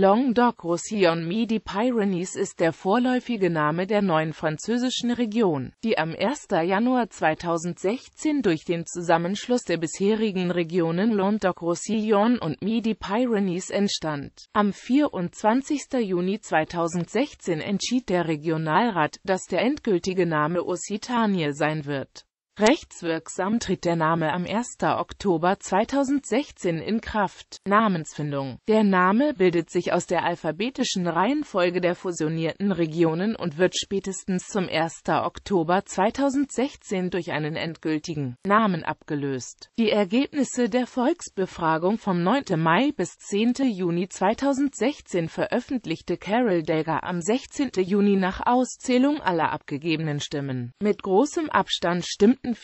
Long Languedoc Roussillon Midi Pyrenees ist der vorläufige Name der neuen französischen Region, die am 1. Januar 2016 durch den Zusammenschluss der bisherigen Regionen Long Languedoc Roussillon und Midi Pyrenees entstand. Am 24. Juni 2016 entschied der Regionalrat, dass der endgültige Name Occitanie sein wird Rechtswirksam tritt der Name am 1. Oktober 2016 in Kraft. Namensfindung Der Name bildet sich aus der alphabetischen Reihenfolge der fusionierten Regionen und wird spätestens zum 1. Oktober 2016 durch einen endgültigen Namen abgelöst. Die Ergebnisse der Volksbefragung vom 9. Mai bis 10. Juni 2016 veröffentlichte Carol Dagger am 16. Juni nach Auszählung aller abgegebenen Stimmen. Mit großem Abstand stimmten konnten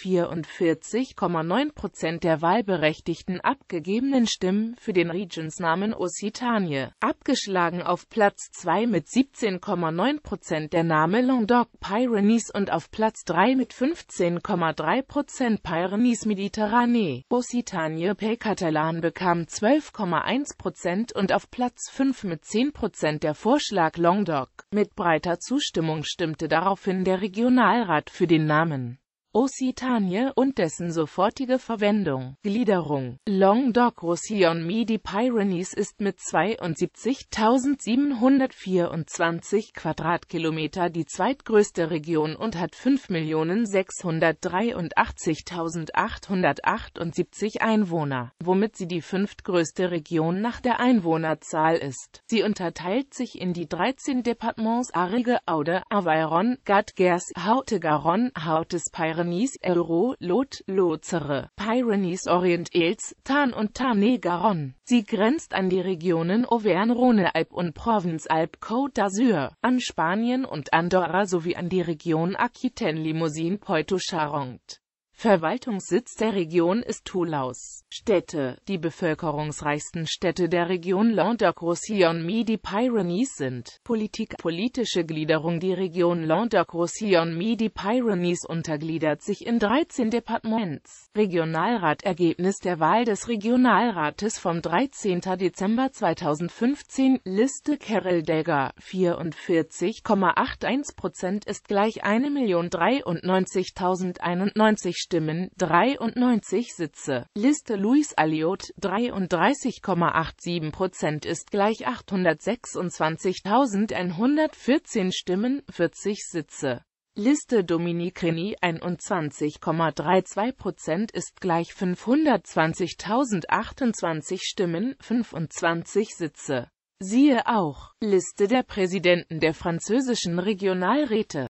44,9 Prozent der wahlberechtigten abgegebenen Stimmen für den Regionsnamen Occitanie, abgeschlagen auf Platz 2 mit 17,9 Prozent der Name Languedoc Pyrenees und auf Platz 3 mit 15,3 Prozent Pyrenees Mediterranee. Occitanie Pay Catalan bekam 12,1 Prozent und auf Platz 5 mit 10 Prozent der Vorschlag Languedoc. Mit breiter Zustimmung stimmte daraufhin der Regionalrat für den Namen. Occitanie und dessen sofortige Verwendung. Gliederung Languedoc-Roussillon Midi Pyrenees ist mit 72.724 Quadratkilometer die zweitgrößte Region und hat 5.683.878 Einwohner, womit sie die fünftgrößte Region nach der Einwohnerzahl ist. Sie unterteilt sich in die 13 Departements Arige, Aude, Aveyron, Gard-Gers, Haute-Garonne, Hautes-Pyrenees, Pyrenees, Euro, Lot, Lozere, Pyrenees Orient Orientales, Tarn und tarn garonne Sie grenzt an die Regionen Auvergne-Rhône-Alpes und Provence-Alpes Côte d'Azur, an Spanien und Andorra sowie an die Region Aquitaine-Limousin-Poitou-Charentes. Verwaltungssitz der Region ist Toulouse. Städte Die bevölkerungsreichsten Städte der Region Languedoc-Roussillon-Midi-Pyrenees sind Politik Politische Gliederung Die Region Languedoc-Roussillon-Midi-Pyrenees untergliedert sich in 13 Departements. Regionalrat Ergebnis der Wahl des Regionalrates vom 13. Dezember 2015 Liste Carol Degger 44,81 ist gleich 1.093.091 Stimmen 93 Sitze. Liste Louis Alliot 33,87 Prozent ist gleich 826.114 Stimmen 40 Sitze. Liste Dominique Dominicrini 21,32 Prozent ist gleich 520.028 Stimmen 25 Sitze. Siehe auch Liste der Präsidenten der französischen Regionalräte